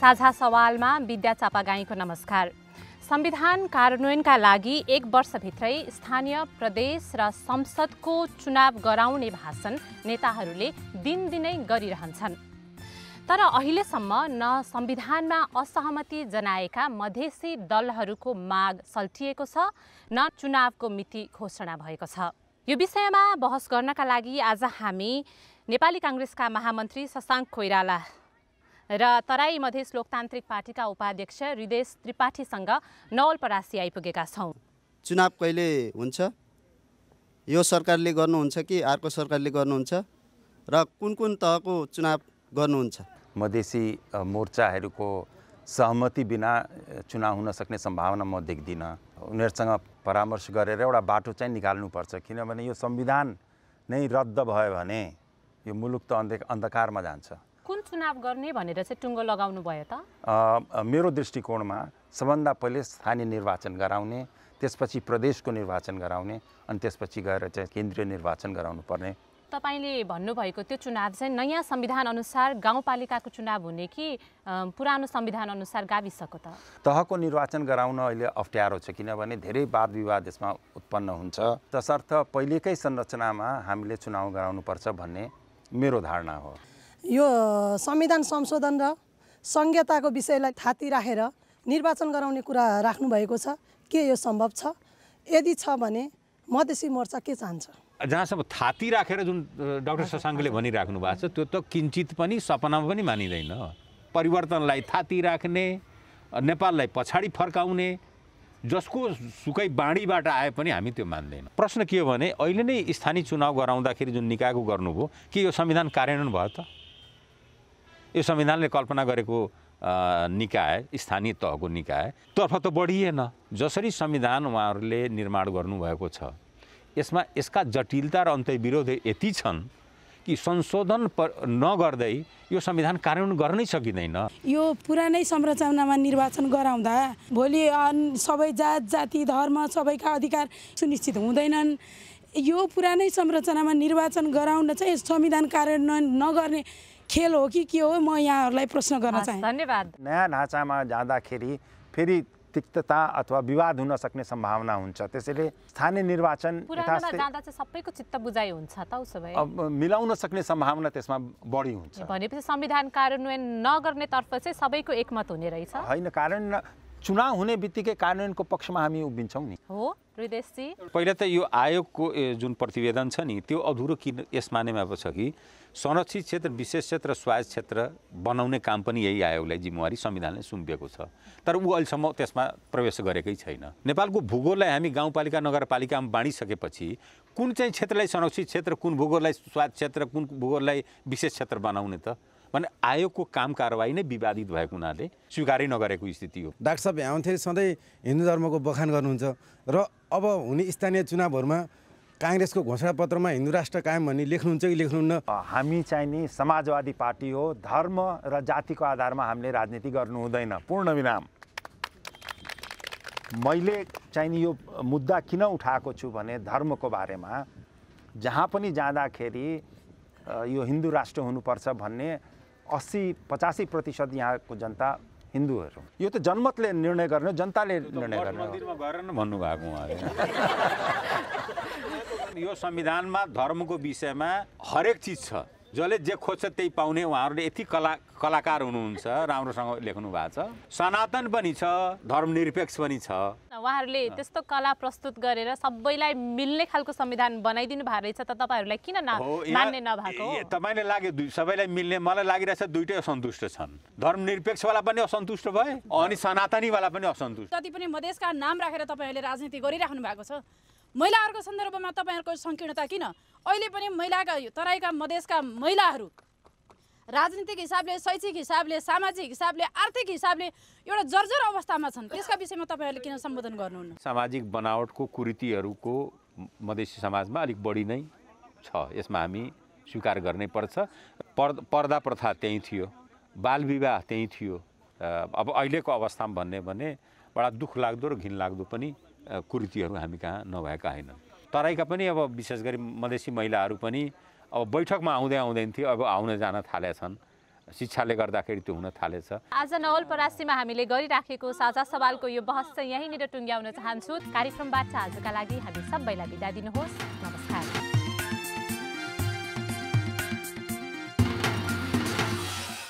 साझा सवालमा विद्या चापागाईको नमस्कार संविधान कार्यान्वयनका लागि एक वर्षभित्रै स्थानीय प्रदेश र संसदको चुनाव गराउने भाषण नेताहरूले दिनदिनै गरिरहन्छन् तर अहिलेसम्म न संविधानमा असहमति जनाएका मधेसी दलहरूको माग सल्टिएको छ न चुनावको मिति घोषणा भएको छ यो विषयमा बहस गर्नका लागि आज हामी नेपाली काङ्ग्रेसका महामन्त्री शशाङ्क कोइराला र तराई मधेस लोकतान्त्रिक पार्टीका उपाध्यक्ष हृदेश त्रिपाठीसँग नवलपरासी आइपुगेका छौँ चुनाव कहिले हुन्छ यो सरकारले गर्नुहुन्छ कि अर्को सरकारले गर्नुहुन्छ र कुन कुन तहको चुनाव गर्नुहुन्छ मधेसी मोर्चाहरूको सहमति बिना चुनाव हुन सक्ने सम्भावना म देख्दिनँ उनीहरूसँग परामर्श गरेर एउटा बाटो चाहिँ निकाल्नुपर्छ किनभने यो संविधान नै रद्द भयो भने यो मुलुक त अन्ध अन्धकारमा जान्छ कुन चुनाव गर्ने भनेर चाहिँ टुङ्गो लगाउनु भयो त मेरो दृष्टिकोणमा सबभन्दा पहिले स्थानीय निर्वाचन गराउने त्यसपछि प्रदेशको निर्वाचन गराउने अनि त्यसपछि गएर चाहिँ केन्द्रीय निर्वाचन गराउनु पर्ने तपाईँले भन्नुभएको त्यो चुनाव चाहिँ नयाँ संविधान अनुसार गाउँपालिकाको चुनाव हुने कि पुरानो संविधान अनुसार गाविसको त तहको निर्वाचन गराउन अहिले अप्ठ्यारो छ किनभने धेरै वाद विवाद यसमा उत्पन्न हुन्छ तसर्थ पहिलेकै संरचनामा हामीले चुनाव गराउनुपर्छ भन्ने मेरो धारणा हो यो संविधान संशोधन र संहिताको विषयलाई थाती राखेर निर्वाचन गराउने कुरा राख्नुभएको छ के यो सम्भव छ यदि छ भने मधेसी मोर्चा के चाहन्छ जहाँसम्म थाती राखेर जुन डाक्टर शशाङ्कले भनिराख्नु भएको छ त्यो त किन्चित पनि सपनामा पनि मानिँदैन परिवर्तनलाई थाती राख्ने नेपाललाई पछाडि फर्काउने जसको सुकै बाँडीबाट आए पनि हामी त्यो मान्दैनौँ प्रश्न के हो भने अहिले नै स्थानीय चुनाव गराउँदाखेरि जुन निकायको गर्नुभयो के यो संविधान कार्यान्वयन भयो त यो संविधानले कल्पना गरेको निकाय स्थानीय तहको निकाय तर्फ त बढिएन जसरी संविधान उहाँहरूले निर्माण गर्नुभएको छ यसमा यसका जटिलता र अन्त्य विरोध यति छन् कि संशोधन नगर्दै यो संविधान कार्यान्वयन गर्नै सकिँदैन यो पुरानै संरचनामा निर्वाचन गराउँदा भोलि सबै जात जाति धर्म सबैका अधिकार सुनिश्चित हुँदैनन् यो पुरानै संरचनामा निर्वाचन गराउन चाहिँ संविधान कार्यान्वयन नगर्ने खेल हो कि के हो म यहाँहरूलाई प्रश्न गर्न चाहन्छु धन्यवाद नयाँ ढाँचामा जाँदाखेरि फेरि तिक्तता अथवा विवाद हुन सक्ने सम्भावना हुन्छ त्यसैले स्थानीय निर्वाचन सबैको चित्त बुझाइ हुन्छ त उसो भए मिलाउन सक्ने सम्भावना त्यसमा बढी हुन्छ भनेपछि संविधान कार्यान्वयन नगर्नेतर्फ चाहिँ सबैको एकमत हुने रहेछ होइन कारण चुनाव हुने बित्तिकै कार्यान्वयनको पक्षमा हामी उभिन्छौँ नि हो पहिला त यो आयोगको जुन प्रतिवेदन छ नि त्यो अधुरो किन यस मानेमा पो छ कि संरक्षित क्षेत्र विशेष क्षेत्र स्वायत्त क्षेत्र बनाउने काम पनि यही आयोगलाई जिम्मेवारी संविधानले सुम्पिएको छ तर ऊ अहिलेसम्म त्यसमा प्रवेश गरेकै छैन नेपालको भूगोललाई हामी गाउँपालिका नगरपालिकामा बाँडिसकेपछि कुन चाहिँ क्षेत्रलाई संरक्षित क्षेत्र कुन भूगोललाई स्वायत्त क्षेत्र कुन भूगोललाई विशेष क्षेत्र बनाउने त भने आयोगको काम कारवाही नै विवादित भएको हुनाले स्वीकारै नगरेको स्थिति हो डाक्टर साहब आउँथे सधैँ हिन्दू धर्मको बखान गर्नुहुन्छ र अब हुने स्थानीय चुनावहरूमा काङ्ग्रेसको घोषणापत्रमा हिन्दू राष्ट्र कायम भन्ने लेख्नुहुन्छ कि लेख्नुहुन्न हामी चाहिँ नि समाजवादी पार्टी हो धर्म र जातिको आधारमा हामीले राजनीति गर्नु हुँदैन पूर्ण विराम मैले चाहिँ नि यो मुद्दा किन उठाएको छु भने धर्मको बारेमा जहाँ पनि जाँदाखेरि यो हिन्दू राष्ट्र हुनुपर्छ भन्ने अस्सी पचासी प्रतिशत यहाँको जनता हिन्दूहरू यो त जनमतले निर्णय गर्ने जनताले निर्णय गर्ने भन्नुभएको यो संविधानमा धर्मको विषयमा हरेक चिज छ जसले जे खोज्छ त्यही पाउने उहाँहरूले यति कला कलाकार हुनुहुन्छ राम्रोसँग लेख्नु भएको छ सनातन पनि छ धर्मनिरपेक्ष पनि छ उहाँहरूले त्यस्तो कला प्रस्तुत गरेर सबैलाई मिल्ने खालको संविधान बनाइदिनु भएको रहेछ त तपाईँहरूलाई किन मान्ने नभएको तपाईँले लाग्यो सबैलाई मिल्ने मलाई लागिरहेछ दुइटै असन्तुष्ट छन् धर्मनिरपेक्षवाला पनि असन्तुष्ट भए अनि सनातनीवाला पनि असन्तुष्ट जति पनि मधेसका नाम राखेर तपाईँहरूले राजनीति गरिराख्नु भएको छ महिलाहरूको सन्दर्भमा तपाईँहरूको सङ्कीर्णता किन अहिले पनि महिलाका तराईका मधेसका महिलाहरू राजनीतिक हिसाबले शैक्षिक हिसाबले सामाजिक हिसाबले आर्थिक हिसाबले एउटा जर्जर अवस्थामा छन् त्यसका विषयमा तपाईँहरूले किन सम्बोधन गर्नुहुन्न सामाजिक बनावटको कुरीतिहरूको मधेसी समाजमा अलिक बढी नै छ यसमा हामी स्वीकार गर्नै पर्छ पर्दा पर्दा प्रथा त्यहीँ थियो बाल विवाह त्यहीँ थियो अब अहिलेको अवस्थामा भन्ने भने बडा दुःख लाग्दो र घिनलाग्दो पनि कुरीतिहरू हामी कहाँ नभएका होइनन् तराईका पनि अब विशेष गरी मधेसी महिलाहरू पनि अब बैठकमा आउँदै आउँदैन थियो अब आउन जान थाले छन् शिक्षाले गर्दाखेरि त्यो हुन थालेछ आज नवलपरासीमा हामीले गरिराखेको साझा सवालको यो बहस चाहिँ यहीँनिर टुङ्ग्याउन चाहन्छु कार्यक्रमबाट आजका लागि हामी सबैलाई बिदा दिनुहोस् नमस्कार